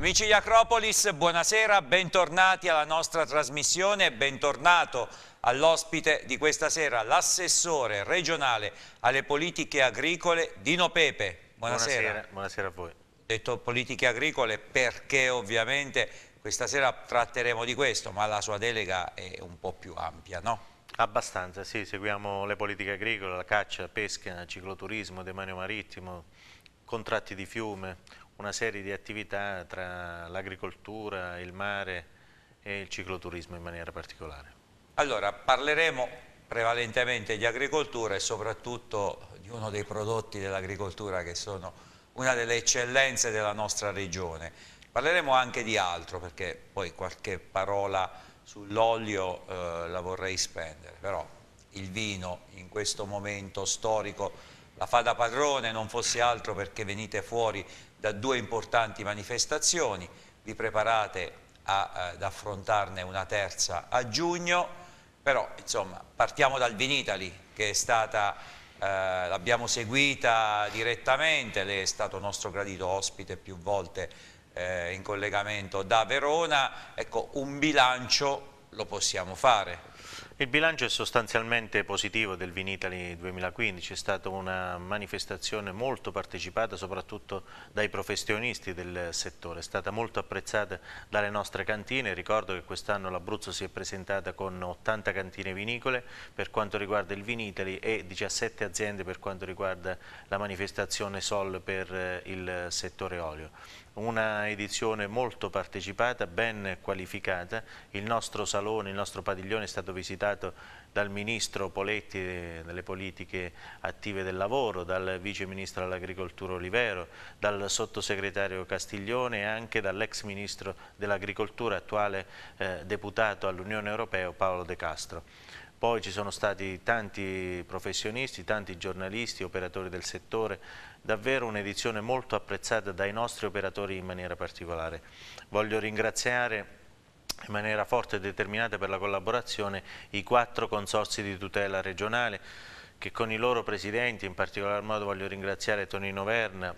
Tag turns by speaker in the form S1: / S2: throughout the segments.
S1: Amici di Acropolis, buonasera, bentornati alla nostra trasmissione, bentornato all'ospite di questa sera, l'assessore regionale alle politiche agricole Dino Pepe. Buonasera. buonasera. Buonasera, a voi. Detto politiche agricole perché ovviamente questa sera tratteremo di questo, ma la sua delega è un po' più ampia, no? Abbastanza, sì,
S2: seguiamo le politiche agricole, la caccia, la pesca, il cicloturismo, il demanio marittimo, contratti di fiume, una serie di attività tra l'agricoltura, il mare
S1: e il cicloturismo in maniera particolare. Allora, parleremo prevalentemente di agricoltura e soprattutto di uno dei prodotti dell'agricoltura che sono una delle eccellenze della nostra regione. Parleremo anche di altro perché poi qualche parola sull'olio eh, la vorrei spendere, però il vino in questo momento storico la fa da padrone, non fosse altro perché venite fuori da due importanti manifestazioni, vi preparate a, eh, ad affrontarne una terza a giugno, però insomma partiamo dal Vinitali che è stata, eh, l'abbiamo seguita direttamente, lei è stato nostro gradito ospite più volte eh, in collegamento da Verona, ecco un bilancio lo possiamo fare, il bilancio è sostanzialmente
S2: positivo del Vinitali 2015, è stata una manifestazione molto partecipata soprattutto dai professionisti del settore, è stata molto apprezzata dalle nostre cantine, ricordo che quest'anno l'Abruzzo si è presentata con 80 cantine vinicole per quanto riguarda il Vinitali e 17 aziende per quanto riguarda la manifestazione Sol per eh, il settore olio una edizione molto partecipata, ben qualificata, il nostro salone, il nostro padiglione è stato visitato dal Ministro Poletti eh, delle politiche attive del lavoro, dal Vice Ministro dell'Agricoltura Olivero, dal Sottosegretario Castiglione e anche dall'ex Ministro dell'Agricoltura, attuale eh, deputato all'Unione Europea Paolo De Castro. Poi ci sono stati tanti professionisti, tanti giornalisti, operatori del settore, davvero un'edizione molto apprezzata dai nostri operatori in maniera particolare. Voglio ringraziare in maniera forte e determinata per la collaborazione i quattro consorsi di tutela regionale che con i loro presidenti, in particolar modo voglio ringraziare Tonino Verna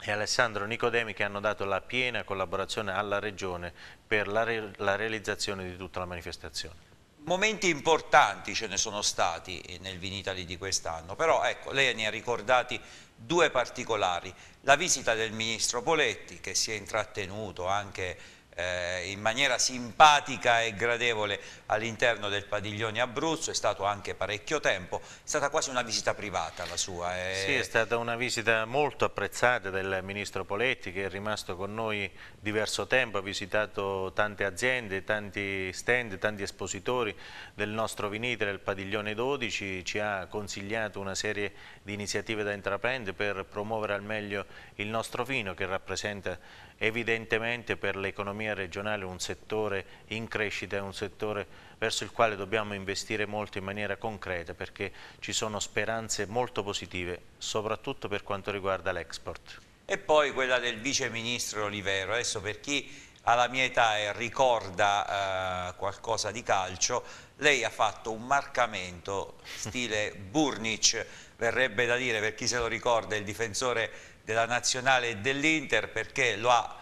S2: e Alessandro Nicodemi che hanno dato la piena collaborazione alla Regione per la,
S1: re la realizzazione di tutta la manifestazione. Momenti importanti ce ne sono stati eh, nel Vinitali di quest'anno, però ecco, lei ne ha ricordati due particolari. La visita del ministro Poletti, che si è intrattenuto anche eh, in maniera simpatica e gradevole all'interno del padiglione Abruzzo, è stato anche parecchio tempo, è stata quasi una visita privata la sua. Eh. Sì, è
S2: stata una visita molto apprezzata del Ministro Poletti che è rimasto con noi diverso tempo, ha visitato tante aziende, tanti stand, tanti espositori del nostro vinite del padiglione 12, ci ha consigliato una serie di iniziative da intraprendere per promuovere al meglio il nostro vino che rappresenta evidentemente per l'economia regionale un settore in crescita, è un settore verso il quale dobbiamo investire molto in maniera concreta perché ci sono speranze molto positive, soprattutto per quanto riguarda l'export.
S1: E poi quella del viceministro Olivero, adesso per chi alla mia età e ricorda eh, qualcosa di calcio, lei ha fatto un marcamento stile Burnic, verrebbe da dire per chi se lo ricorda il difensore della nazionale e dell'Inter perché lo ha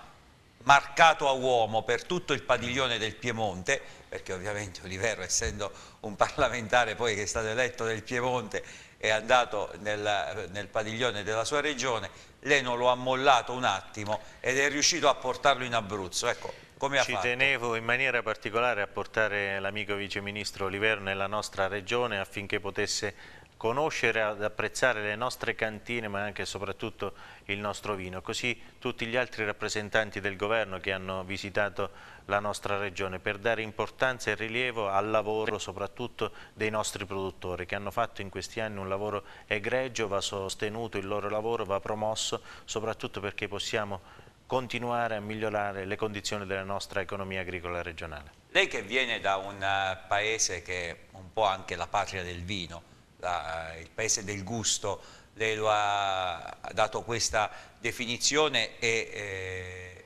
S1: marcato a uomo per tutto il padiglione del Piemonte, perché ovviamente Olivero essendo un parlamentare poi che è stato eletto del Piemonte è andato nel, nel padiglione della sua regione, lei non lo ha mollato un attimo ed è riuscito a portarlo in Abruzzo. Ecco, come ci fatto? tenevo
S2: in maniera particolare a portare l'amico viceministro Olivero nella nostra regione affinché potesse conoscere ad apprezzare le nostre cantine ma anche e soprattutto il nostro vino, così tutti gli altri rappresentanti del governo che hanno visitato la nostra regione per dare importanza e rilievo al lavoro soprattutto dei nostri produttori che hanno fatto in questi anni un lavoro egregio, va sostenuto il loro lavoro, va promosso soprattutto perché possiamo continuare a migliorare le condizioni della nostra economia agricola regionale.
S1: Lei che viene da un eh, paese che è un po' anche la patria del vino, la, il paese del gusto, lei lo ha dato questa definizione e,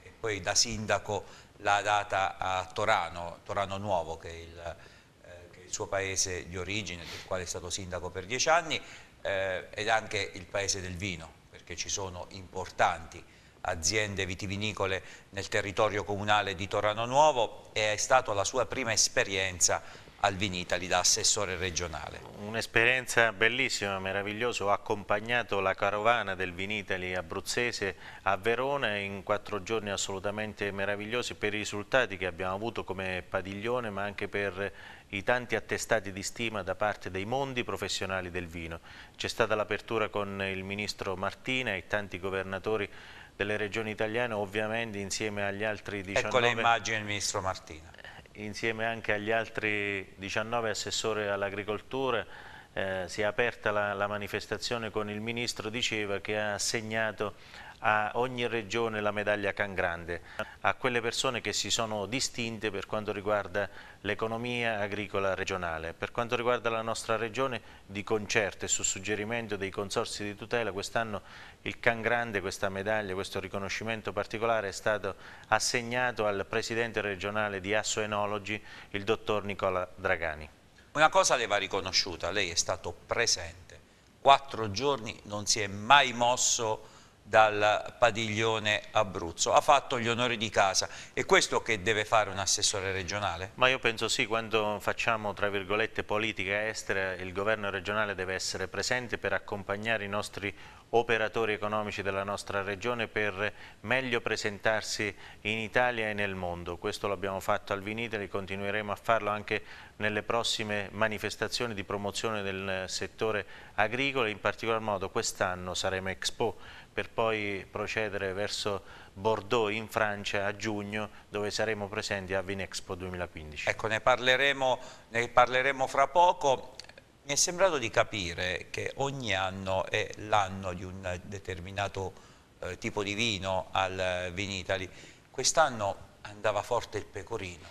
S1: eh, poi da sindaco l'ha data a Torano, Torano Nuovo che è, il, eh, che è, il, suo paese di origine, del quale è stato sindaco per dieci anni eh, ed anche il paese del vino perché ci sono importanti aziende vitivinicole nel territorio comunale di Torano Nuovo e è stata la sua prima esperienza al Vinitali da assessore regionale.
S2: Un'esperienza bellissima, meravigliosa, ho accompagnato la carovana del Vinitali abruzzese a Verona in quattro giorni assolutamente meravigliosi per i risultati che abbiamo avuto come padiglione ma anche per i tanti attestati di stima da parte dei mondi professionali del vino. C'è stata l'apertura con il ministro Martina e tanti governatori delle regioni italiane ovviamente insieme agli altri 19... Ecco le immagini
S1: del ministro Martina
S2: insieme anche agli altri 19 assessori all'agricoltura eh, si è aperta la, la, manifestazione con il ministro Diceva che ha assegnato a ogni regione la medaglia Can Grande, a quelle persone che si sono distinte per quanto riguarda l'economia agricola regionale. Per quanto riguarda la nostra regione, di concerto e su suggerimento dei consorsi di tutela, quest'anno il Can Grande, questa medaglia, questo riconoscimento particolare è stato assegnato al presidente regionale
S1: di Asso Enologi, il dottor
S2: Nicola Dragani.
S1: Una cosa le va riconosciuta, lei è stato presente, quattro giorni non si è mai mosso dal padiglione Abruzzo. Ha fatto gli onori di casa. È questo che deve fare un assessore regionale?
S2: Ma io penso sì, quando facciamo tra virgolette politica estera il governo regionale deve essere presente per accompagnare i nostri operatori economici della nostra regione per meglio presentarsi in Italia e nel mondo. Questo l'abbiamo fatto al Vinitali, continueremo a farlo anche nelle prossime manifestazioni di promozione del settore agricolo, in particolar modo quest'anno saremo Expo per poi procedere verso Bordeaux in Francia a giugno dove saremo presenti a
S1: Vinexpo 2015. Ecco, ne parleremo, ne parleremo fra poco. Mi è sembrato di capire che ogni anno è l'anno di un determinato eh, tipo di vino al eh, Vinitali. Quest'anno andava forte il pecorino,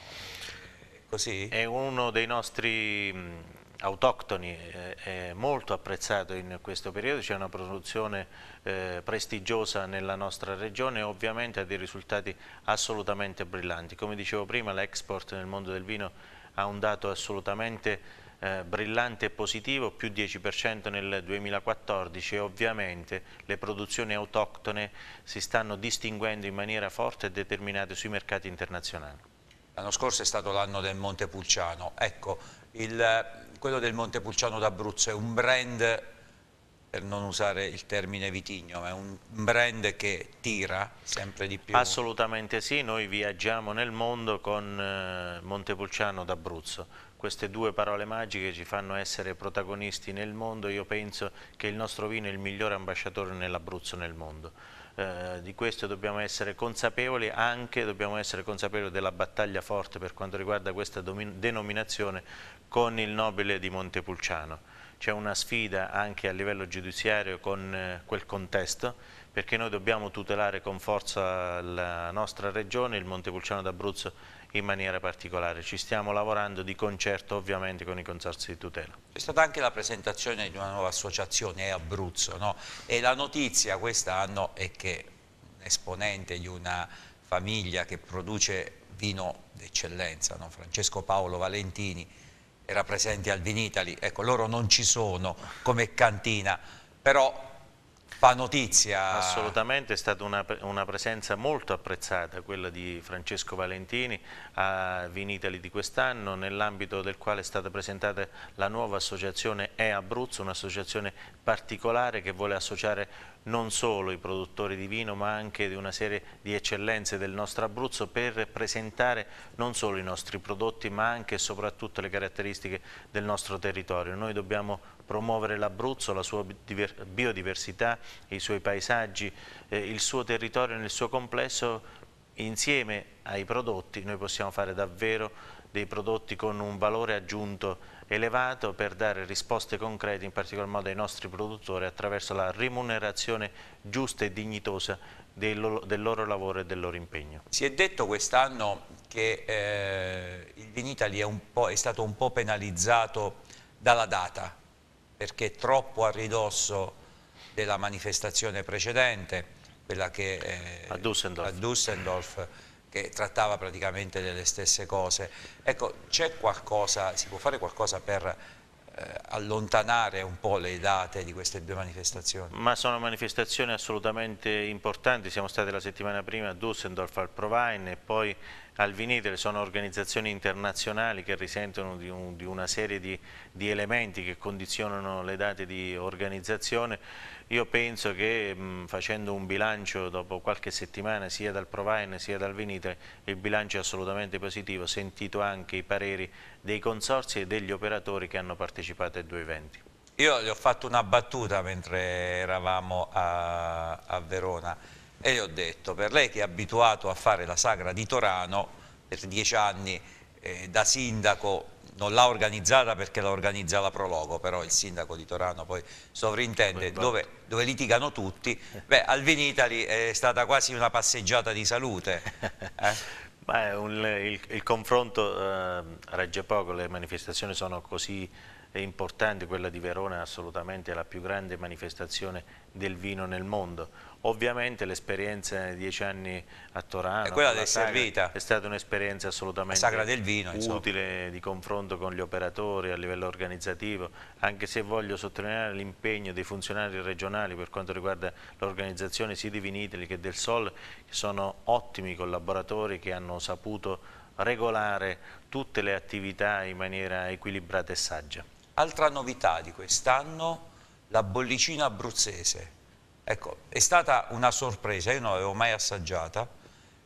S1: così? È uno dei nostri mm, autoctoni eh,
S2: è molto apprezzato in questo periodo, c'è una produzione eh, prestigiosa nella nostra regione e ovviamente ha dei risultati assolutamente brillanti. Come dicevo prima l'export nel mondo del vino ha un dato assolutamente eh, brillante e positivo, più 10% nel 2014 e ovviamente le produzioni autoctone si stanno distinguendo in maniera forte e determinata sui mercati internazionali.
S1: L'anno scorso è stato l'anno del Montepulciano, ecco il, quello del Montepulciano d'Abruzzo è un brand, per non usare il termine vitigno, ma è un brand che tira sempre di più.
S2: Assolutamente sì, noi viaggiamo nel mondo con eh, Montepulciano d'Abruzzo. Queste due parole magiche ci fanno essere protagonisti nel mondo. Io penso che il nostro vino è il migliore ambasciatore nell'Abruzzo nel mondo eh, di questo dobbiamo essere consapevoli, anche dobbiamo essere consapevoli della battaglia forte per quanto riguarda questa denominazione con il nobile di Montepulciano. C'è una sfida anche a livello giudiziario con eh, quel contesto perché noi dobbiamo tutelare con forza la nostra regione, il Montepulciano d'Abruzzo in maniera particolare. Ci stiamo lavorando di concerto ovviamente con i consorzi di tutela.
S1: È stata anche la presentazione di una nuova associazione, è Abruzzo, no? e la notizia quest'anno è che un esponente di una famiglia che produce vino d'eccellenza, no? Francesco Paolo Valentini, era presente al Vinitali, ecco loro non ci sono come cantina, però fa notizia. Assolutamente,
S2: è stata una, una, presenza molto apprezzata quella di Francesco Valentini a Vinitali di quest'anno, nell'ambito del quale è stata presentata la nuova associazione E Abruzzo, un'associazione particolare che vuole associare non solo i produttori di vino ma anche di una serie di eccellenze del nostro Abruzzo per presentare non solo i nostri prodotti ma anche e soprattutto le caratteristiche del nostro territorio. Noi dobbiamo promuovere l'Abruzzo, la sua biodiversità, i suoi paesaggi, eh, il suo territorio nel suo complesso, insieme ai prodotti noi possiamo fare davvero dei prodotti con un valore aggiunto elevato per dare risposte concrete in particolar modo ai nostri produttori attraverso la remunerazione giusta e dignitosa
S1: del loro, del loro lavoro
S2: e del loro impegno.
S1: Si è detto quest'anno che eh, il Vinitaly è, è stato un po' penalizzato dalla data, perché è troppo a ridosso della manifestazione precedente, quella che eh, a, Dusseldorf. a Dusseldorf, che trattava praticamente delle stesse cose. Ecco, c'è qualcosa, si può fare qualcosa per eh, allontanare un po' le date di queste due manifestazioni.
S2: Ma sono manifestazioni assolutamente importanti, siamo stati la settimana prima a Düsseldorf, al Provine e poi al Vinitre, sono organizzazioni internazionali che risentono di, un, di una serie di, di, elementi che condizionano le date di organizzazione. Io penso che mh, facendo un bilancio dopo qualche settimana sia dal Provine sia dal Vinitre, il bilancio è assolutamente positivo, sentito anche i pareri dei consorsi e degli operatori che hanno partecipato ai due eventi.
S1: Io gli ho fatto una battuta mentre eravamo a, a Verona e gli ho detto, per lei che è abituato a fare la sagra di Torano per dieci anni eh, da sindaco, non l'ha organizzata perché la organizza la Prologo, però il sindaco di Torano poi sovrintende dove, dove litigano tutti, beh, al Vinitali è stata quasi una passeggiata di salute.
S2: Eh? Beh, un, il, il, confronto eh, regge poco, le manifestazioni sono così importanti, quella di Verona è assolutamente la più grande manifestazione del vino nel mondo Ovviamente l'esperienza di dieci anni a Torano eh, è, quella Sagra, è stata un'esperienza assolutamente vino, utile di confronto con gli operatori a livello organizzativo, anche se voglio sottolineare l'impegno dei funzionari regionali per quanto riguarda l'organizzazione sia di Viniteli che del Sol, che sono ottimi collaboratori che hanno saputo regolare
S1: tutte le attività in maniera equilibrata e saggia. Altra novità di quest'anno, la bollicina abruzzese. Ecco, è stata una sorpresa, io non l'avevo mai assaggiata.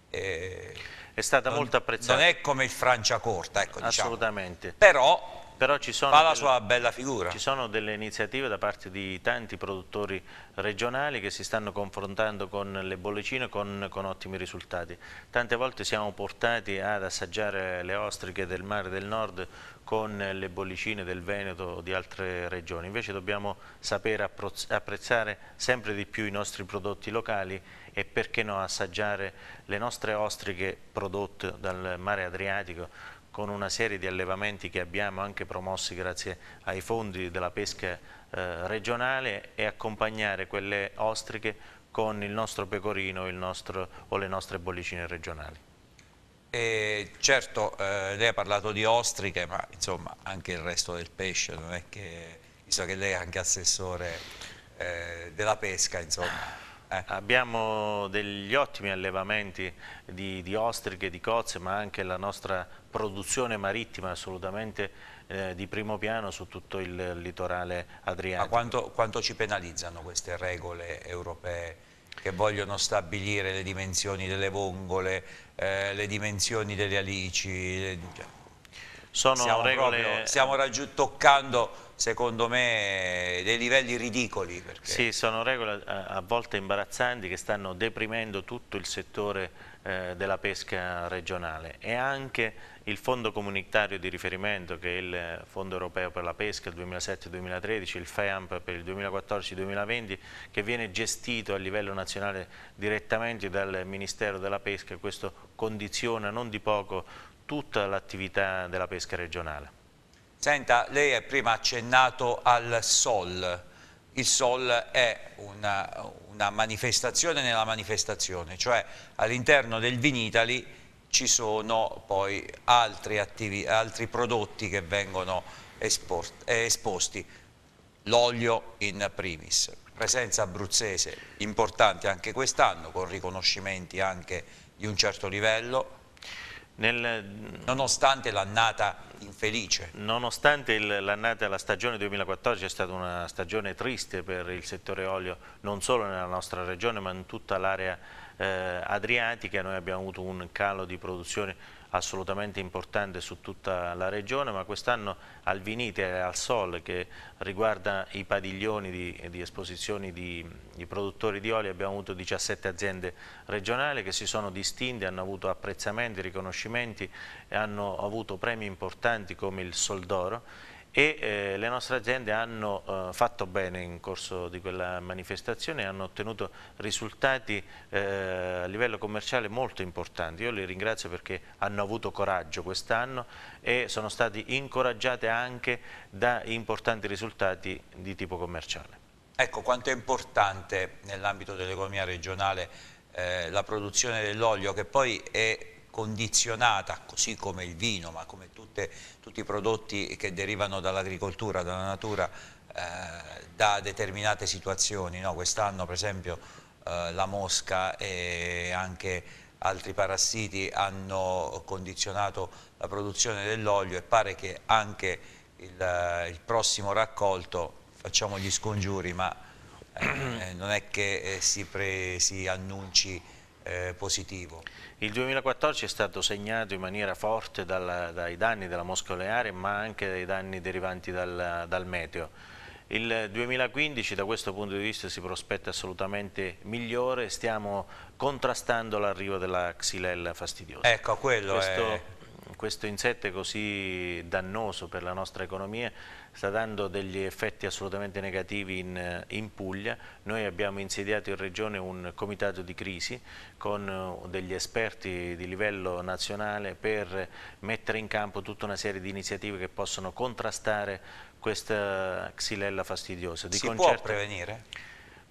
S1: E è stata non, molto apprezzata. Non è come il Francia Corta, ecco, diciamo. Assolutamente. Diciamo.
S2: Però però ci sono, figura. ci sono delle iniziative da parte di tanti produttori regionali che si stanno confrontando con le bollicine con, con ottimi risultati. Tante volte siamo portati ad assaggiare le ostriche del mare del nord con le bollicine del Veneto o di altre regioni, invece dobbiamo sapere apprezzare sempre di più i nostri prodotti locali e perché no assaggiare le nostre ostriche prodotte dal mare Adriatico con una serie di allevamenti che abbiamo anche promossi grazie ai fondi della pesca eh, regionale e accompagnare quelle ostriche con il nostro pecorino il nostro, o le nostre bollicine regionali.
S1: E certo, eh, lei ha parlato di ostriche, ma insomma anche il resto del pesce, non è che, visto che lei è anche assessore eh, della pesca, insomma eh. Abbiamo
S2: degli ottimi allevamenti di, di ostriche, di cozze, ma anche la nostra produzione marittima assolutamente eh, di primo piano su tutto il litorale
S1: adriatico. Ma quanto, quanto ci penalizzano queste regole europee? che vogliono stabilire le dimensioni delle vongole, eh, le dimensioni delle alici. Le... Cioè, Sono stiamo regole... Proprio, stiamo toccando secondo me dei livelli ridicoli. Perché... Sì,
S2: sono regole eh, a, volte imbarazzanti che stanno deprimendo tutto il settore eh, della pesca regionale e anche il fondo comunitario di riferimento che è il Fondo Europeo per la Pesca 2007-2013, il FEAMP per il 2014-2020 che viene gestito a livello nazionale direttamente dal Ministero della Pesca e questo condiziona non di poco tutta
S1: l'attività della pesca
S2: regionale.
S1: Senta, lei ha prima accennato al Sol. Il Sol è una, una manifestazione nella manifestazione, cioè all'interno del Vinitali ci sono poi altri, attivi, altri prodotti che vengono esport, eh, esposti, l'olio in primis. Presenza abruzzese importante anche quest'anno, con riconoscimenti anche di un certo livello, nel... Nonostante l'annata infelice. Nonostante l'annata, la stagione 2014 è stata
S2: una stagione triste per il settore olio, non solo nella nostra regione ma in tutta l'area eh, adriatica, noi abbiamo avuto un calo di produzione assolutamente importante su tutta la regione, ma quest'anno al Vinite e al Sol che riguarda i padiglioni di, di esposizioni di, di, produttori di oli abbiamo avuto 17 aziende regionali che si sono distinte, hanno avuto apprezzamenti, riconoscimenti e hanno avuto premi importanti come il Sol d'Oro e eh, le nostre aziende hanno eh, fatto bene in corso di quella manifestazione e hanno ottenuto risultati eh, a livello commerciale molto importanti. Io li ringrazio perché hanno avuto coraggio quest'anno e sono stati incoraggiate anche da importanti risultati di tipo commerciale.
S1: Ecco quanto è importante nell'ambito dell'economia regionale eh, la produzione dell'olio che poi è condizionata, così come il vino, ma come tutte, tutti i prodotti che derivano dall'agricoltura, dalla natura, eh, da determinate situazioni. No? Quest'anno, per esempio, eh, la mosca e anche altri parassiti hanno condizionato la produzione dell'olio e pare che anche il, eh, il prossimo raccolto, facciamo gli scongiuri, ma eh, eh non è che eh, si, pre, si annunci eh, positivo. Il 2014 è stato segnato in maniera forte
S2: dalla, dai danni della mosca oleare ma anche dai danni derivanti dal, dal meteo. Il 2015 da questo punto di vista si prospetta assolutamente migliore, stiamo contrastando l'arrivo della xylella fastidiosa. Ecco, quello questo è questo insetto così dannoso per la nostra economia sta dando degli effetti assolutamente negativi in, in, Puglia. Noi abbiamo insediato in Regione un comitato di crisi con eh, degli esperti di livello nazionale per mettere in campo tutta una serie di iniziative che possono contrastare questa xylella fastidiosa. Di si concerto... può certo prevenire?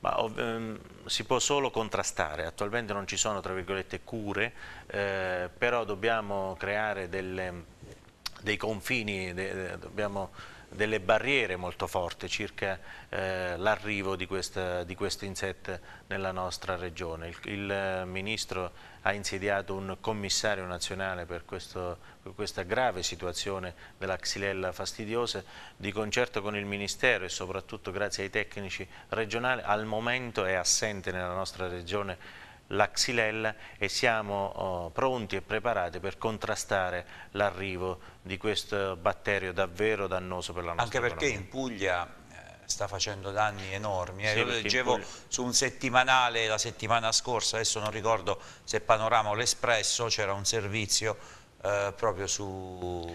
S2: Ma, um, si può solo contrastare, attualmente non ci sono cure, eh, però dobbiamo creare delle, dei confini, de, de, eh, dobbiamo delle barriere molto forti circa eh, l'arrivo di, di, questo insetto nella nostra regione. Il, il, eh, Ministro ha insediato un commissario nazionale per, questo, per questa grave situazione della xylella fastidiosa, di concerto con il Ministero e soprattutto grazie ai tecnici regionali, al momento è assente nella nostra regione la Xylella e siamo oh, pronti e preparati per contrastare l'arrivo di questo batterio davvero dannoso per la nostra Anche perché economia. in
S1: Puglia eh, sta facendo danni enormi. Eh. Sì, Io leggevo su un settimanale la settimana scorsa, adesso non ricordo se Panorama o l'Espresso, c'era un servizio eh, proprio su...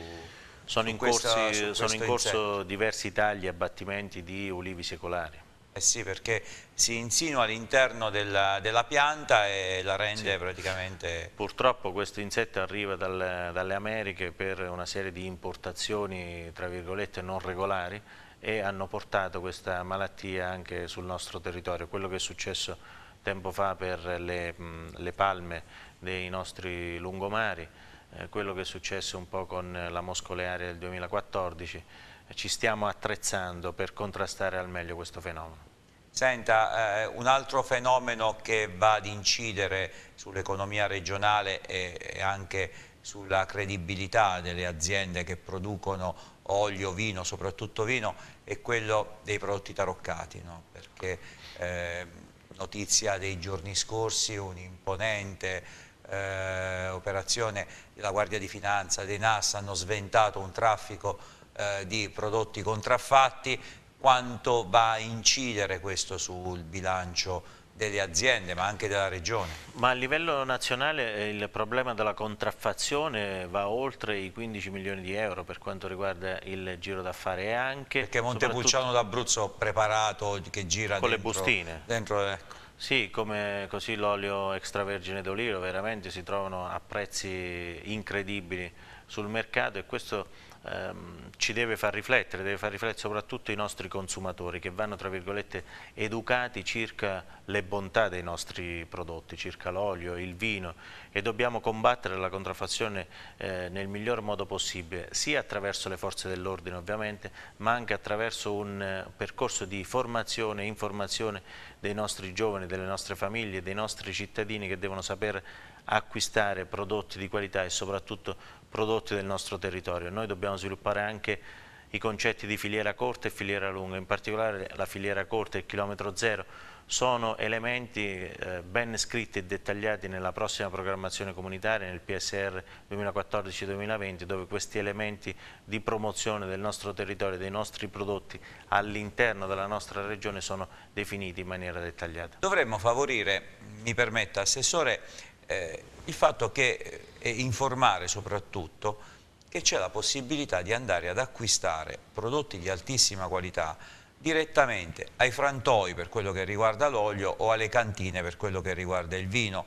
S1: Sono, su in, questa, corsi, sono in corso diversi tagli e abbattimenti di ulivi secolari. Eh sì, perché si insinua all'interno della, della, pianta e la rende sì. praticamente...
S2: Purtroppo questo insetto arriva dal, dalle Americhe per una serie di importazioni, tra virgolette, non regolari e hanno portato questa malattia anche sul nostro territorio. Quello che è successo tempo fa per le, le palme dei nostri lungomari, eh, quello che è successo un po' con la moscolearia del 2014, ci stiamo attrezzando per contrastare
S1: al meglio questo fenomeno? Senta, eh, un altro fenomeno che va ad incidere sull'economia regionale e, e anche sulla credibilità delle aziende che producono olio, vino, soprattutto vino, è quello dei prodotti taroccati, no? perché eh, notizia dei giorni scorsi un'imponente eh, operazione della Guardia di Finanza, dei NAS, hanno sventato un traffico eh, di prodotti contraffatti, quanto va a incidere questo sul bilancio delle aziende ma anche della regione.
S2: Ma a livello nazionale eh, il problema della contraffazione va oltre i 15 milioni di euro per quanto riguarda il giro d'affari e anche... Perché Montepulciano
S1: d'Abruzzo preparato che gira con dentro, le bustine.
S2: Dentro, ecco. Sì, come così l'olio extravergine d'olivo veramente si trovano a prezzi incredibili sul mercato e questo ehm, ci deve far riflettere, deve far riflettere soprattutto i nostri consumatori che vanno tra virgolette educati circa le bontà dei nostri prodotti, circa l'olio, il vino e dobbiamo combattere la contraffazione eh, nel miglior modo possibile, sia attraverso le forze dell'ordine ovviamente, ma anche attraverso un eh, percorso di formazione e informazione dei nostri giovani, delle nostre famiglie, dei nostri cittadini che devono saper acquistare prodotti di qualità e soprattutto prodotti del nostro territorio. Noi dobbiamo sviluppare anche i concetti di filiera corta e filiera lunga, in particolare la filiera corta e il chilometro zero sono elementi eh, ben scritti e dettagliati nella prossima programmazione comunitaria, nel PSR 2014-2020, dove questi elementi di promozione del nostro territorio, dei nostri prodotti all'interno
S1: della nostra regione sono definiti in maniera dettagliata. Dovremmo favorire, mi permetta Assessore, eh, il fatto che e informare soprattutto che c'è la possibilità di andare ad acquistare prodotti di altissima qualità direttamente ai frantoi per quello che riguarda l'olio o alle cantine per quello che riguarda il vino.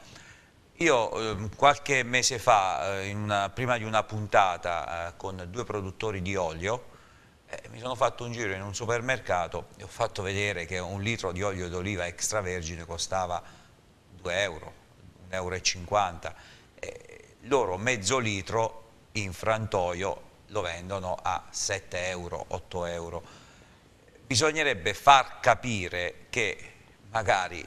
S1: Io eh, qualche mese fa, eh, una, prima di una puntata eh, con due produttori di olio, eh, mi sono fatto un giro in un supermercato e ho fatto vedere che un litro di olio d'oliva extravergine costava 2 euro, 1,50 euro loro mezzo litro in frantoio lo vendono a 7 euro, 8 euro. Bisognerebbe far capire che magari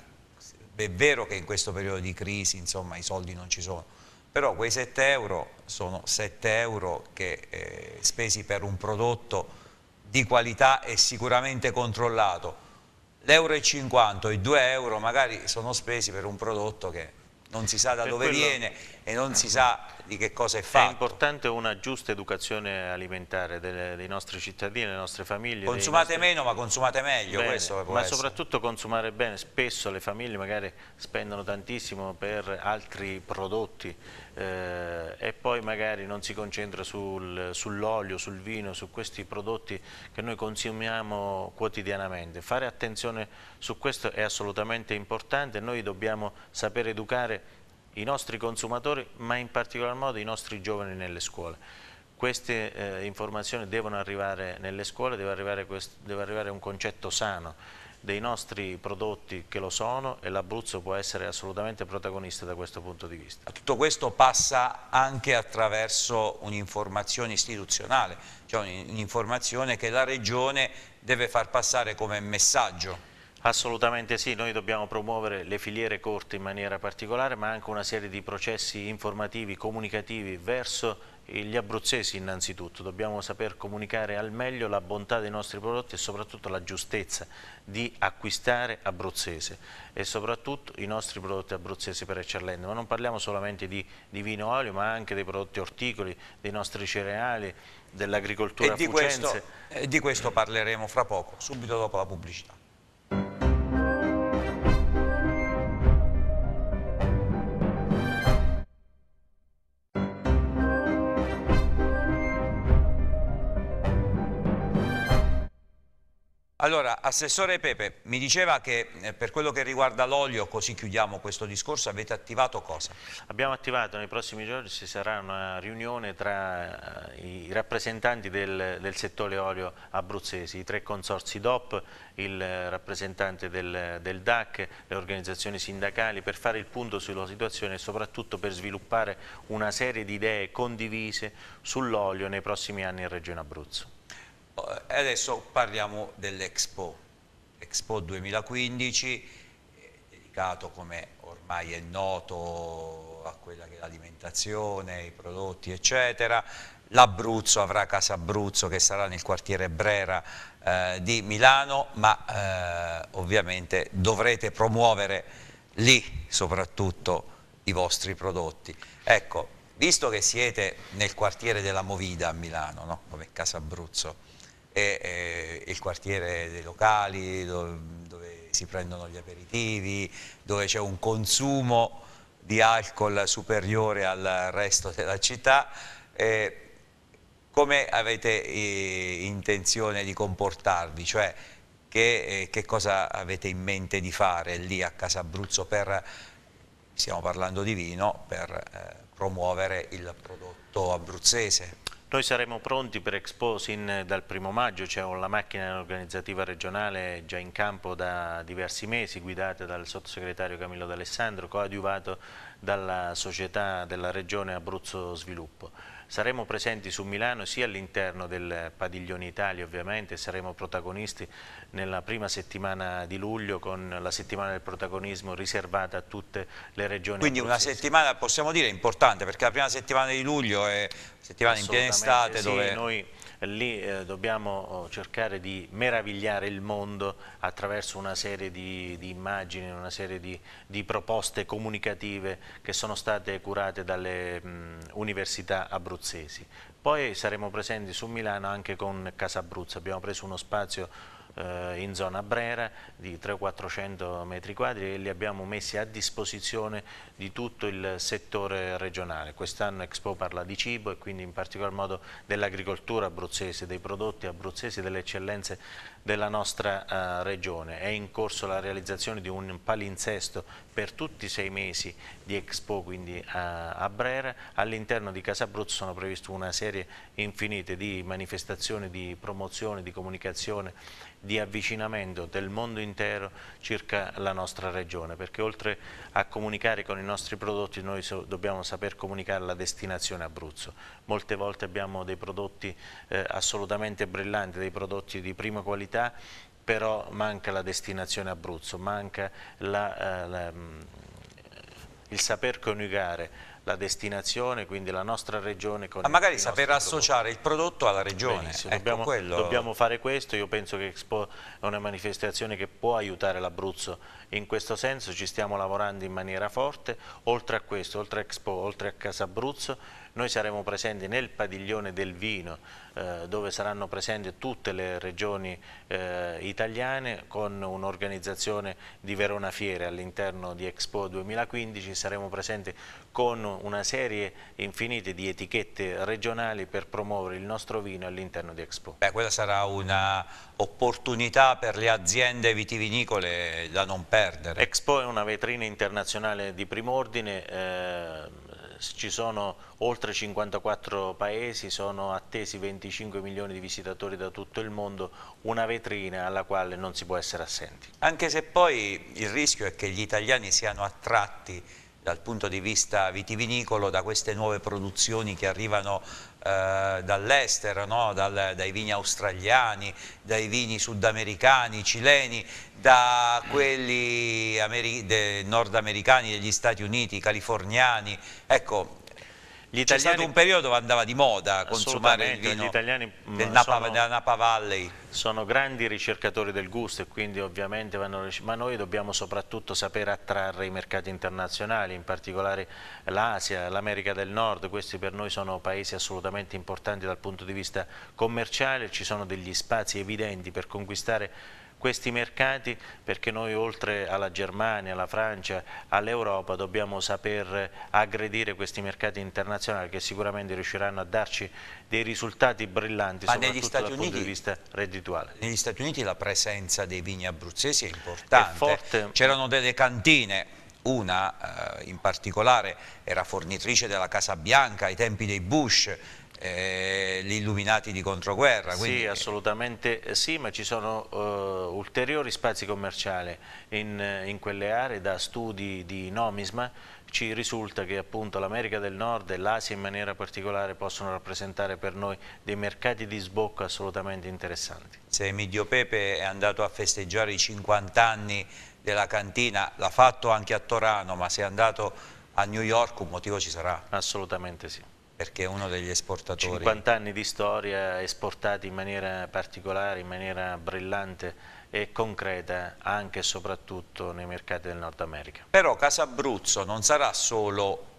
S1: è vero che in questo periodo di crisi insomma, i soldi non ci sono, però quei 7 euro sono 7 euro che eh, spesi per un prodotto di qualità e sicuramente controllato. L'euro e 50, i 2 euro magari sono spesi per un prodotto che non si sa da per dove quello... viene e non si sa di che cosa è fatto. È importante una giusta
S2: educazione alimentare delle, dei nostri cittadini, delle nostre famiglie. Consumate nostri...
S1: meno ma consumate meglio. Bene, ma essere. soprattutto
S2: consumare bene. Spesso le famiglie magari spendono tantissimo per altri prodotti eh, e poi magari non si concentra sul, sull'olio, sul vino, su questi prodotti che noi consumiamo quotidianamente. Fare attenzione su questo è assolutamente importante, noi dobbiamo saper educare i nostri consumatori ma in particolar modo i nostri giovani nelle scuole. Queste eh, informazioni devono arrivare nelle scuole, deve arrivare, deve arrivare un concetto sano dei nostri prodotti che lo sono e l'Abruzzo può essere assolutamente
S1: protagonista da questo punto di vista. Tutto questo passa anche attraverso un'informazione istituzionale, cioè un'informazione che la Regione deve far passare come messaggio. Assolutamente sì, noi dobbiamo promuovere le filiere corte in maniera
S2: particolare ma anche una serie di processi informativi, comunicativi verso gli abruzzesi innanzitutto, dobbiamo saper comunicare al meglio la bontà dei nostri prodotti e soprattutto la giustezza di acquistare abruzzese e soprattutto i nostri prodotti abruzzesi per eccellenza, ma non parliamo solamente di, di vino olio ma anche dei prodotti orticoli, dei nostri
S1: cereali, dell'agricoltura e di di questo parleremo fra poco, subito dopo la pubblicità. Allora, Assessore Pepe, mi diceva che eh, per quello che riguarda l'olio, così chiudiamo questo discorso, avete attivato cosa? Abbiamo attivato, nei prossimi giorni ci sarà una riunione tra
S2: eh, i rappresentanti del, del, settore olio abruzzesi, i tre consorsi DOP, il rappresentante del, del, DAC, le organizzazioni sindacali, per fare il punto sulla situazione e soprattutto per sviluppare una serie di idee condivise sull'olio
S1: nei prossimi anni in Regione Abruzzo. E adesso parliamo dell'Expo, Expo 2015, eh, dedicato come ormai è noto a quella che è l'alimentazione, i prodotti eccetera, l'Abruzzo avrà Casa Abruzzo che sarà nel quartiere Brera eh, di Milano, ma eh, ovviamente dovrete promuovere lì soprattutto i vostri prodotti. Ecco, visto che siete nel quartiere della Movida a Milano, no? come Casa Abruzzo, è, è il quartiere dei locali dove, dove si prendono gli aperitivi, dove c'è un consumo di alcol superiore al resto della città. Eh, come avete eh, intenzione di comportarvi? Cioè, che, eh, che, cosa avete in mente di fare lì a Casabruzzo per, stiamo parlando di vino, per eh, promuovere il prodotto abruzzese?
S2: Noi saremo pronti per Exposin dal primo maggio, c'è cioè la macchina organizzativa regionale già in campo da diversi mesi, guidata dal sottosegretario Camillo D'Alessandro, coadiuvato dalla società della regione Abruzzo Sviluppo. Saremo presenti su Milano sia all'interno del Padiglione Italia ovviamente, saremo protagonisti nella prima settimana di luglio con la settimana del protagonismo riservata a tutte le regioni. Quindi una
S1: settimana possiamo dire importante perché la prima settimana di luglio è settimana in piena estate sì, dove... Noi
S2: lì eh, dobbiamo oh, cercare di meravigliare il mondo attraverso una serie di, di immagini, una serie di, di, proposte comunicative che sono state curate dalle mh, università abruzzesi. Poi saremo presenti su Milano anche con Casabruzza, abbiamo preso uno spazio eh, in zona Brera di 300-400 metri quadri e li abbiamo messi a disposizione di tutto il settore regionale. Quest'anno Expo parla di cibo e quindi in particolar modo dell'agricoltura abruzzese, dei prodotti abruzzesi, delle eccellenze della nostra eh, regione. È in corso la realizzazione di un palinsesto per tutti i sei mesi di Expo quindi a, eh, a Brera. All'interno di Casabruzzo sono previste una serie infinite di manifestazioni, di promozione, di comunicazione di avvicinamento del mondo intero circa la nostra regione, perché oltre a comunicare con i nostri prodotti noi so, dobbiamo saper comunicare la destinazione Abruzzo. Molte volte abbiamo dei prodotti eh, assolutamente brillanti, dei prodotti di prima qualità, però manca la destinazione Abruzzo, manca la, eh, la, mm, il saper coniugare la destinazione, quindi la nostra regione. Ma magari saper associare
S1: prodotto. il prodotto alla regione. Ecco dobbiamo, quello... dobbiamo,
S2: fare questo, io penso che Expo è una manifestazione che può aiutare l'Abruzzo in questo senso, ci stiamo lavorando in maniera forte, oltre a questo, oltre a Expo, oltre a Casa Abruzzo noi saremo presenti nel padiglione del vino eh, dove saranno presenti tutte le regioni eh, italiane con un'organizzazione di Verona Fiere all'interno di Expo 2015. Saremo presenti con una serie infinita di etichette regionali per
S1: promuovere il nostro vino all'interno di Expo. Beh, quella sarà un'opportunità per le aziende vitivinicole da non perdere. Expo è una vetrina internazionale di
S2: prim'ordine. Eh, ci sono oltre 54 paesi, sono attesi 25 milioni di visitatori da tutto il mondo, una vetrina alla quale non si
S1: può essere assenti. Anche se poi il rischio è che gli italiani siano attratti dal punto di vista vitivinicolo da queste nuove produzioni che arrivano eh, dall'estero, no? Dal, dai vini australiani, dai vini sudamericani, cileni, da quelli nordamericani, degli Stati Uniti, californiani, ecco gli italiani... stato un periodo dove andava di moda consumare il vino gli italiani, del mm, Napa, sono, della Napa Valley. Sono grandi ricercatori del gusto
S2: e quindi ovviamente vanno... Ma noi dobbiamo soprattutto sapere attrarre i mercati internazionali, in particolare l'Asia, l'America del Nord. Questi per noi sono paesi assolutamente importanti dal punto di vista commerciale. Ci sono degli spazi evidenti per conquistare questi mercati perché noi oltre alla Germania, alla Francia, all'Europa dobbiamo saper aggredire questi mercati internazionali che sicuramente riusciranno a darci dei risultati
S1: brillanti Ma soprattutto dal Uniti, punto di vista reddituale. Negli Stati Uniti la presenza dei vini abruzzesi è importante, c'erano delle cantine una eh, in particolare era fornitrice della Casa Bianca ai tempi dei Bush eh, gli illuminati di controguerra. Quindi... Sì,
S2: assolutamente eh, sì, ma ci sono eh, ulteriori spazi commerciali in, eh, in, quelle aree, da studi di nomisma ci risulta che appunto l'America del Nord e l'Asia in maniera particolare possono rappresentare per noi
S1: dei mercati di sbocco assolutamente interessanti. Se Emidio Pepe è andato a festeggiare i 50 anni della cantina, l'ha fatto anche a Torano, ma se è andato a New York un motivo ci sarà? Assolutamente sì perché è uno degli esportatori. 50 anni di
S2: storia esportati in maniera particolare, in maniera brillante e
S1: concreta
S2: anche e soprattutto nei mercati del Nord America.
S1: Però Casa Abruzzo non sarà solo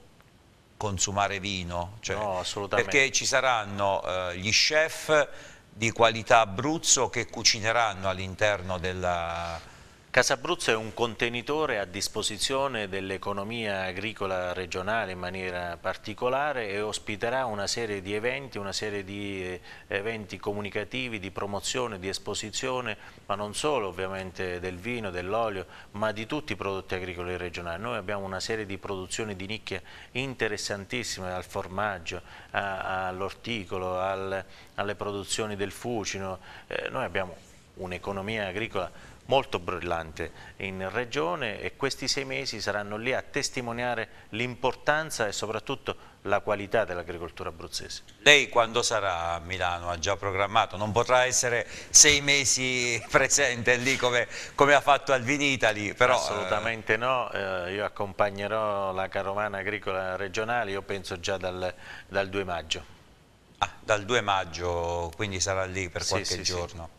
S1: consumare vino, cioè, no, assolutamente. perché ci saranno eh, gli chef di qualità Abruzzo che cucineranno all'interno della Casabruzzo è un contenitore a disposizione dell'economia
S2: agricola regionale in maniera particolare e ospiterà una serie di eventi, una serie di eh, eventi comunicativi, di promozione, di esposizione, ma non solo ovviamente del vino, dell'olio, ma di tutti i prodotti agricoli regionali. Noi abbiamo una serie di produzioni di nicchia interessantissime, dal formaggio all'orticolo, al, alle produzioni del fucino. Eh, noi abbiamo un'economia agricola molto brillante in regione e questi sei mesi saranno lì a testimoniare l'importanza e soprattutto la qualità dell'agricoltura abruzzese.
S1: Lei quando sarà a Milano? Ha già programmato? Non potrà essere sei mesi presente lì come, come ha fatto Alvinitali? Però... Eh, Assolutamente no, eh, io accompagnerò la carovana agricola regionale, io penso già dal, dal 2 maggio. Ah, dal 2 maggio, quindi sarà lì per qualche sì, sì, giorno. Sì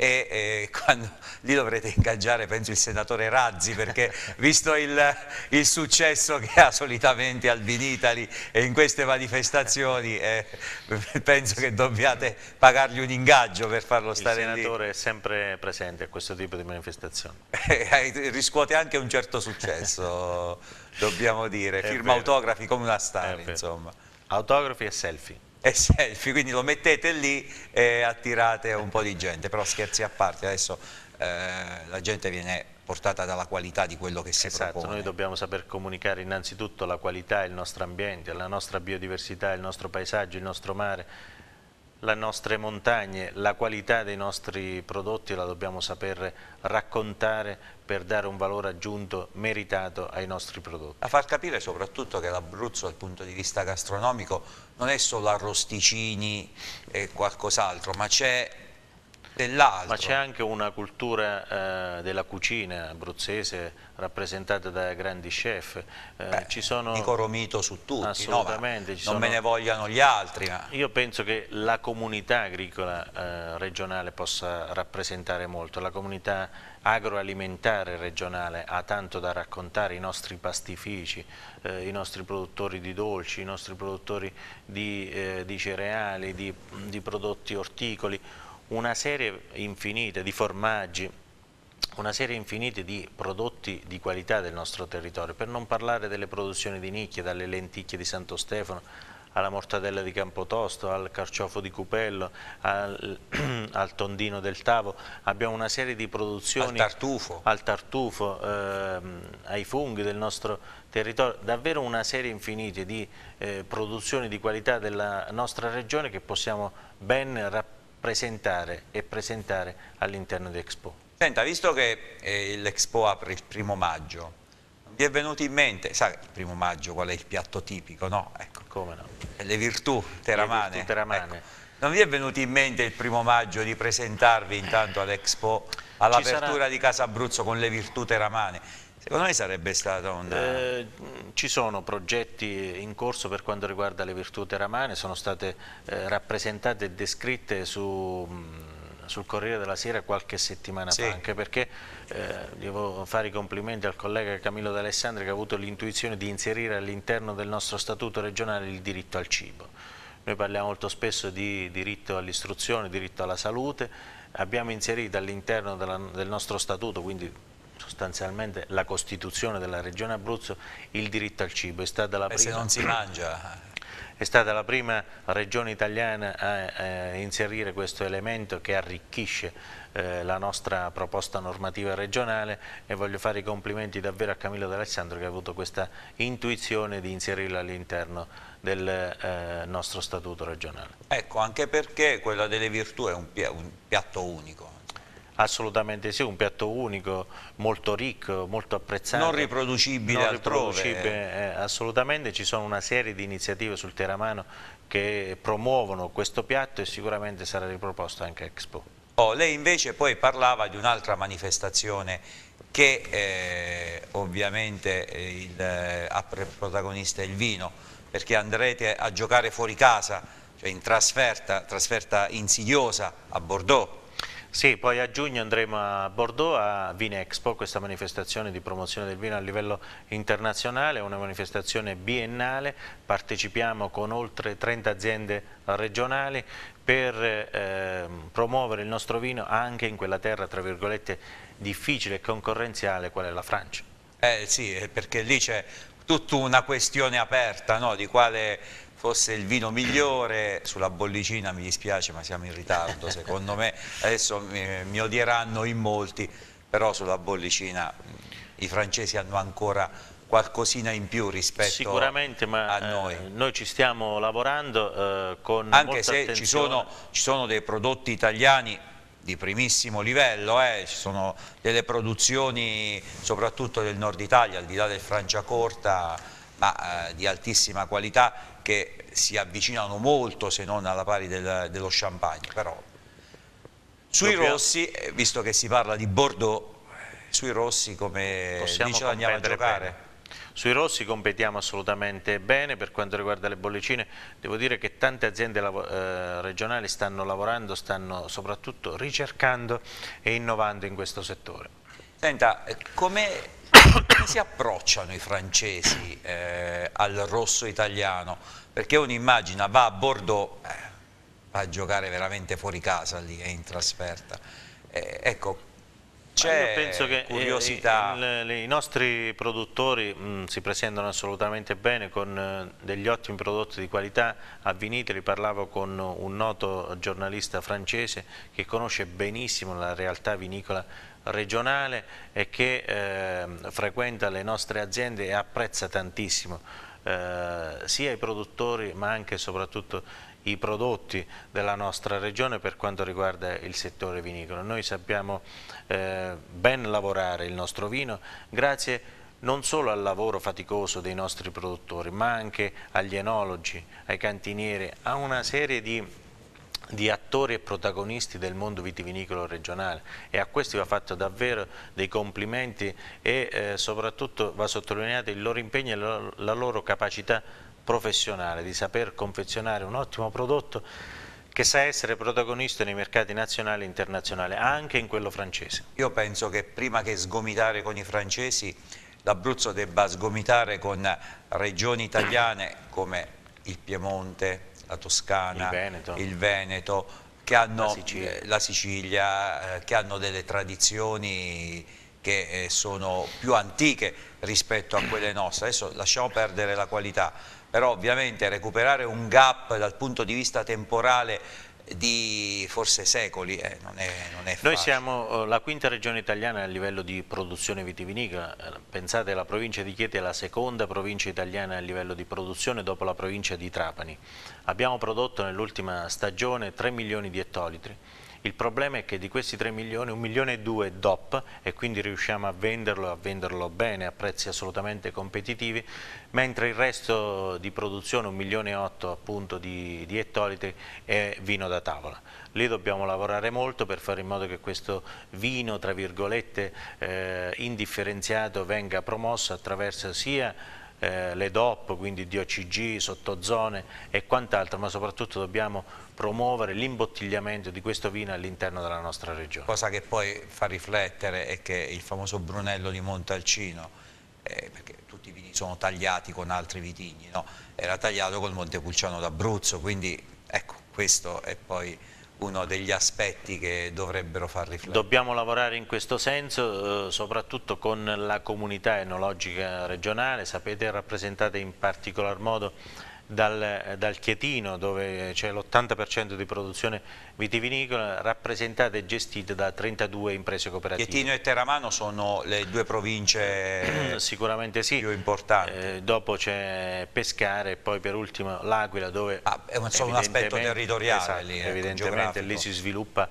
S1: e eh, quando, lì dovrete ingaggiare penso il senatore Razzi perché visto il, il successo che ha solitamente al Vinitali e in queste manifestazioni eh, penso che dobbiate pagargli un ingaggio per farlo stare lì. Il senatore lì. è sempre presente a questo tipo
S2: di manifestazioni.
S1: Eh, riscuote anche un certo successo dobbiamo dire, firma autografi come una star insomma. Autografi e selfie. e selfie, quindi lo mettete lì e attirate un po' di gente, però scherzi a parte, adesso eh, la gente viene portata dalla qualità di quello che si esatto, propone. Noi dobbiamo saper comunicare
S2: innanzitutto la qualità, il nostro ambiente, la nostra biodiversità, il nostro paesaggio, il nostro mare, le nostre montagne, la qualità dei nostri prodotti la dobbiamo saper raccontare per dare un valore aggiunto meritato ai nostri prodotti. A far
S1: capire soprattutto che l'Abruzzo dal punto di vista gastronomico non è solo arrosticini e qualcos'altro, ma c'è dell'altro. Ma c'è anche una cultura
S2: eh, della cucina abruzzese rappresentata da grandi chef. Eh, Beh,
S1: ci sono... Dico Romito su tutti, assolutamente, no, non sono... me ne vogliano gli
S2: altri. Ma... Io penso che la comunità agricola eh, regionale possa rappresentare molto, la comunità agroalimentare regionale ha tanto da raccontare, i nostri pastifici, eh, i nostri produttori di dolci, i nostri produttori di, eh, di cereali, di, di prodotti orticoli una serie infinita di formaggi, una serie infinita di prodotti di qualità del nostro territorio, per non parlare delle produzioni di nicchie, dalle lenticchie di Santo Stefano alla mortadella di Campotosto, al carciofo di Cupello, al, al tondino del Tavo, abbiamo una serie di produzioni al tartufo, al tartufo ehm, ai funghi del nostro territorio, davvero una serie infinita di eh, produzioni di qualità della nostra regione che possiamo ben rappresentare presentare e presentare
S1: all'interno di Expo. Senta, visto che eh, l'Expo apre il primo maggio, non vi è venuto in mente, sai il primo maggio qual è il piatto tipico, no? Ecco. Come no? Le virtù teramane. Le virtù teramane. Ecco. Non vi è venuto in mente il primo maggio di presentarvi intanto all'Expo all'apertura sarà... di Casa Abruzzo con le virtù teramane? Secondo me sarebbe stata un... Eh, ci
S2: sono progetti in corso per quanto riguarda le virtù teramane, sono state eh, rappresentate e descritte su, sul Corriere della Sera qualche settimana sì. fa, anche perché eh, devo fare i complimenti al collega Camillo D'Alessandri che ha avuto l'intuizione di inserire all'interno del nostro statuto regionale il diritto al cibo. Noi parliamo molto spesso di diritto all'istruzione, diritto alla salute, abbiamo inserito all'interno del nostro statuto, quindi sostanzialmente la Costituzione della Regione Abruzzo il diritto al cibo. È stata la Beh, prima... se non si
S1: mangia...
S2: È stata la prima regione italiana a, a inserire questo elemento che arricchisce eh, la nostra proposta normativa regionale e voglio fare i complimenti davvero a Camillo D'Alessandro che ha avuto questa intuizione di inserirla all'interno del eh, nostro statuto regionale.
S1: Ecco, anche perché quella delle virtù è un piatto unico. Assolutamente sì, un
S2: piatto unico, molto ricco, molto apprezzato. Non
S1: riproducibile non altrove. Riproducibile, eh. eh,
S2: assolutamente, ci sono una serie di iniziative sul Teramano che promuovono questo piatto e sicuramente sarà riproposto anche a Expo.
S1: Oh, lei invece poi parlava di un'altra manifestazione che eh, ovviamente eh, il, eh, ha per protagonista il vino, perché andrete a giocare fuori casa, cioè in trasferta, trasferta insidiosa a Bordeaux. Sì, poi a giugno andremo a Bordeaux
S2: a Vinexpo, questa manifestazione di promozione del vino a livello internazionale, è una manifestazione biennale, partecipiamo con oltre 30 aziende regionali per eh, promuovere il nostro vino anche in quella terra, tra virgolette,
S1: difficile e concorrenziale qual è la Francia. Eh sì, eh, perché lì c'è tutta una questione aperta no? di quale fosse il vino migliore, sulla bollicina mi dispiace ma siamo in ritardo secondo me, adesso mi, eh, mi odieranno in molti, però sulla bollicina i francesi hanno ancora qualcosina in più rispetto Sicuramente, ma, a eh, noi. Eh, noi ci stiamo lavorando eh, con Anche se attenzione. ci sono, ci sono dei prodotti italiani di primissimo livello, eh. ci sono delle produzioni soprattutto del nord Italia, al di là del Franciacorta, ma eh, di altissima qualità che si avvicinano molto se non alla pari del, dello champagne però
S2: sui rossi
S1: eh, visto che si parla di Bordeaux eh, sui rossi come Possiamo dice andiamo a giocare bene. Sui rossi competiamo
S2: assolutamente bene, per quanto riguarda le bollicine devo dire che tante aziende eh, regionali stanno lavorando, stanno soprattutto ricercando e innovando in questo settore.
S1: Senta, come come si approcciano i francesi eh, al rosso italiano? Perché uno immagina, va a Bordeaux, eh, va a giocare veramente fuori casa lì, è in trasferta. Eh, ecco, c'è penso che eh, curiosità.
S2: I, nostri produttori mh, mm, si presentano assolutamente bene con eh, degli ottimi prodotti di qualità. A Vinitri parlavo con un noto giornalista francese che conosce benissimo la realtà vinicola regionale e che eh, frequenta le nostre aziende e apprezza tantissimo eh, sia i produttori ma anche e soprattutto i prodotti della nostra regione per quanto riguarda il settore vinicolo. Noi sappiamo eh, ben lavorare il nostro vino grazie non solo al lavoro faticoso dei nostri produttori ma anche agli enologi, ai cantinieri, a una serie di di attori e protagonisti del mondo vitivinicolo regionale e a questi va fatto davvero dei complimenti e eh, soprattutto va sottolineato il loro impegno e la, la loro capacità professionale di saper confezionare un ottimo prodotto
S1: che sa essere protagonista nei mercati nazionali e internazionali, anche in quello francese. Io penso che prima che sgomitare con i francesi, l'Abruzzo debba sgomitare con regioni italiane come il Piemonte, la Toscana, il Veneto, il Veneto che hanno, la Sicilia, eh, la Sicilia eh, che hanno delle tradizioni che eh, sono più antiche rispetto a quelle nostre. Adesso lasciamo perdere la qualità, però ovviamente recuperare un gap dal punto di vista temporale di forse secoli, eh, non, è, non è Noi siamo eh, la quinta regione italiana
S2: a livello di produzione vitivinicola, eh, pensate la provincia di Chieti è la seconda provincia italiana a livello di produzione dopo la provincia di Trapani. Abbiamo prodotto nell'ultima stagione 3 milioni di ettolitri il problema è che di questi 3 milioni, 1 milione e 2 è DOP e quindi riusciamo a venderlo e a venderlo bene a prezzi assolutamente competitivi, mentre il resto di produzione, 1 milione e 8 appunto di, di ettolite, è vino da tavola. Lì dobbiamo lavorare molto per fare in modo che questo vino, tra virgolette, eh, indifferenziato venga promosso attraverso sia eh, le DOP, quindi DOCG, sottozone e quant'altro, ma soprattutto dobbiamo promuovere
S1: l'imbottigliamento di questo vino all'interno della nostra regione. Cosa che poi fa riflettere è che il famoso Brunello di Montalcino, eh, perché tutti i vini sono tagliati con altri vitigni, no? era tagliato col Montepulciano d'Abruzzo, quindi ecco, questo è poi uno degli aspetti che dovrebbero far riflettere.
S2: Dobbiamo lavorare in questo senso, eh, soprattutto con la comunità enologica regionale, sapete rappresentate in particolar modo dal, dal Chietino dove c'è l'80% di produzione vitivinicola rappresentata e gestita da 32 imprese cooperative. Chietino e
S1: Teramano sono le due province sicuramente sì. più importanti. Eh, dopo
S2: c'è Pescare e poi per ultimo l'Aquila dove... Ah, è un, un aspetto territoriale ecco, esatto, lì. Eh, evidentemente lì si sviluppa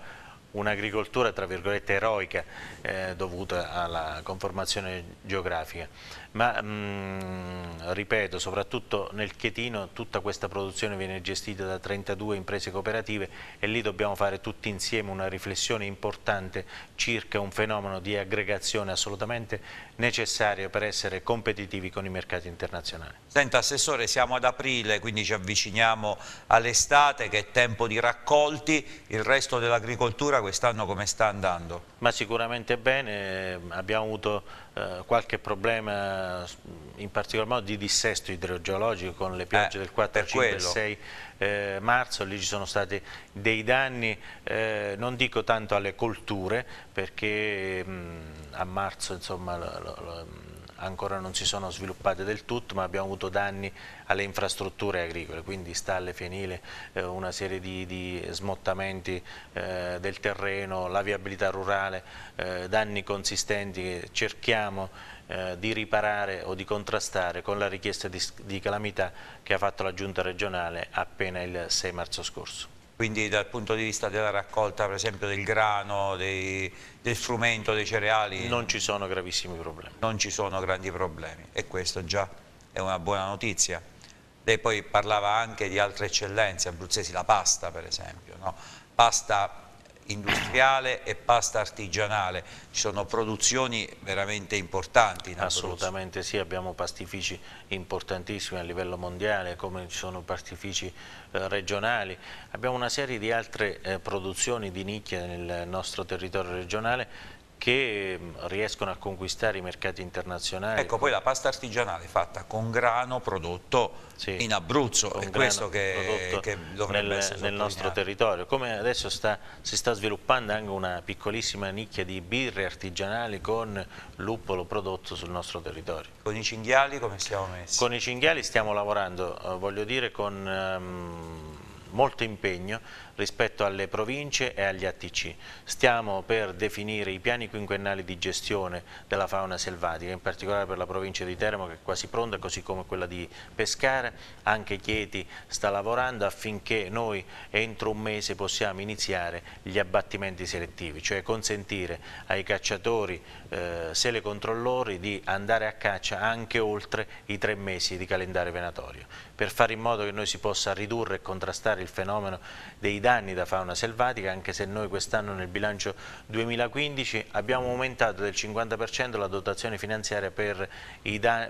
S2: un'agricoltura tra virgolette eroica eh, dovuta alla conformazione geografica, ma mh, mm, ripeto soprattutto nel Chietino tutta questa produzione viene gestita da 32 imprese cooperative e lì dobbiamo fare tutti insieme una riflessione importante circa un fenomeno di aggregazione assolutamente necessario per essere competitivi con i mercati internazionali.
S1: Senta Assessore siamo ad aprile quindi ci avviciniamo all'estate che è tempo di raccolti, il resto dell'agricoltura Procura quest'anno come sta andando? Ma sicuramente
S2: bene, abbiamo avuto eh, qualche problema eh, in particolar modo di dissesto idrogeologico con le piogge eh, del 4, 5 quello. e 6 eh, marzo, lì ci sono stati dei danni, eh, non dico tanto alle colture perché mh, mm, a marzo insomma... Lo, lo, ancora non si sono sviluppate del tutto ma abbiamo avuto danni alle infrastrutture agricole, quindi stalle, fienile, eh, una serie di, di smottamenti eh, del terreno, la viabilità rurale, eh, danni consistenti che cerchiamo eh, di riparare o di contrastare con la richiesta di,
S1: di calamità che ha fatto la Giunta regionale appena il 6 marzo scorso quindi dal punto di vista della raccolta per esempio del grano, dei, del frumento, dei cereali non ci sono gravissimi problemi non ci sono grandi problemi e questo già è una buona notizia lei poi parlava anche di altre eccellenze abruzzesi, la pasta per esempio no? pasta industriale e pasta artigianale, ci sono produzioni veramente importanti. In Assolutamente
S2: sì, abbiamo pastifici
S1: importantissimi
S2: a livello mondiale come ci sono pastifici eh, regionali, abbiamo una serie di altre eh, produzioni di nicchia nel nostro territorio regionale che mm, riescono a conquistare i mercati internazionali. Ecco, poi la
S1: pasta artigianale
S2: fatta con grano prodotto sì, in Abruzzo, è questo che, che dovrebbe nel, nel nostro territorio. Come adesso sta, si sta sviluppando anche una piccolissima nicchia di birre artigianali con luppolo prodotto sul nostro territorio.
S1: Con i cinghiali come siamo messi?
S2: Con i cinghiali stiamo lavorando, eh, voglio dire con... Um, molto impegno rispetto alle province e agli ATC. Stiamo per definire i piani quinquennali di gestione della fauna selvatica, in particolare per la provincia di Teramo che è quasi pronta, così come quella di Pescara, anche Chieti sta lavorando affinché noi entro un mese possiamo iniziare gli abbattimenti selettivi, cioè consentire ai cacciatori eh, selecontrollori di andare a caccia anche oltre i tre mesi di calendario venatorio per fare in modo che noi si possa ridurre e contrastare il fenomeno dei danni da fauna selvatica, anche se noi quest'anno nel bilancio 2015 abbiamo aumentato del 50% la dotazione finanziaria per,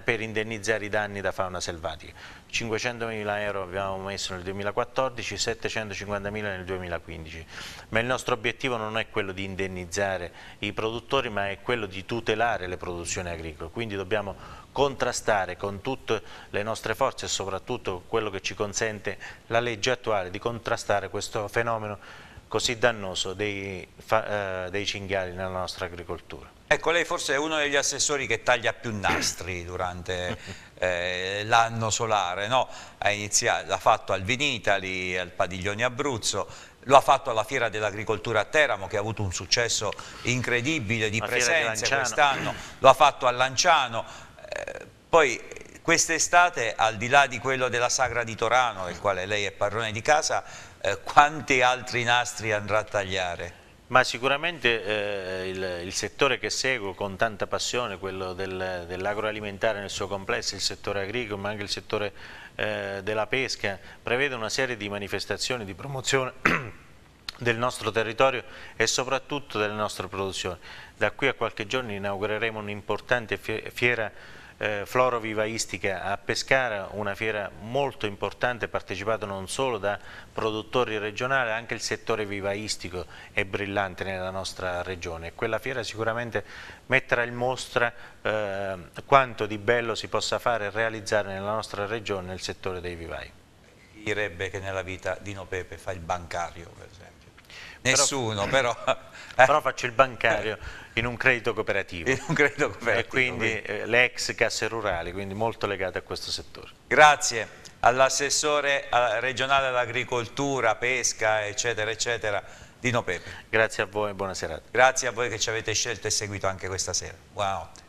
S2: per, indennizzare i danni da fauna selvatica. 500.000 euro abbiamo messo nel 2014, 750.000 nel 2015, ma il nostro obiettivo non è quello di indennizzare i produttori, ma è quello di tutelare le produzioni agricole, quindi dobbiamo contrastare con tutte le nostre forze e soprattutto quello che ci consente la legge attuale di contrastare questo fenomeno così dannoso dei, eh, dei cinghiali nella nostra agricoltura.
S1: Ecco, lei forse è uno degli assessori che taglia più nastri durante eh, l'anno solare, no? l'ha fatto al Vinitali, al Padiglione Abruzzo, lo ha fatto alla Fiera dell'Agricoltura a Teramo che ha avuto un successo incredibile di La presenze quest'anno, lo ha fatto a Lanciano, poi quest'estate, al di là di quello della Sagra di Torano, del quale lei è padrone di casa, eh, quanti altri nastri andrà a tagliare?
S2: Ma sicuramente eh, il, il, settore che seguo con tanta passione, quello del, dell'agroalimentare nel suo complesso, il settore agricolo ma anche il settore eh, della pesca, prevede una serie di manifestazioni di promozione del nostro territorio e soprattutto delle nostre produzioni. Da qui a qualche giorno inaugureremo un'importante fiera eh, florovivaistiche a Pescara, una fiera molto importante partecipata non solo da produttori regionali, anche il settore vivaistico è brillante nella nostra regione. Quella fiera sicuramente metterà in mostra eh, quanto di bello si possa fare e realizzare nella nostra regione nel settore dei vivai.
S1: Chi direbbe che nella vita Dino Pepe fa il bancario, per esempio?
S2: Nessuno, però,
S1: però, eh. però faccio il bancario.
S2: Eh, in un credito cooperativo. In un credito cooperativo. E quindi, quindi. Eh, le ex casse rurali, quindi molto legate a questo settore.
S1: Grazie all'assessore eh, regionale all'agricoltura, pesca, eccetera, eccetera, Dino Pepe. Grazie a voi e buona serata. Grazie a voi che ci avete scelto e seguito anche questa sera. Buonanotte.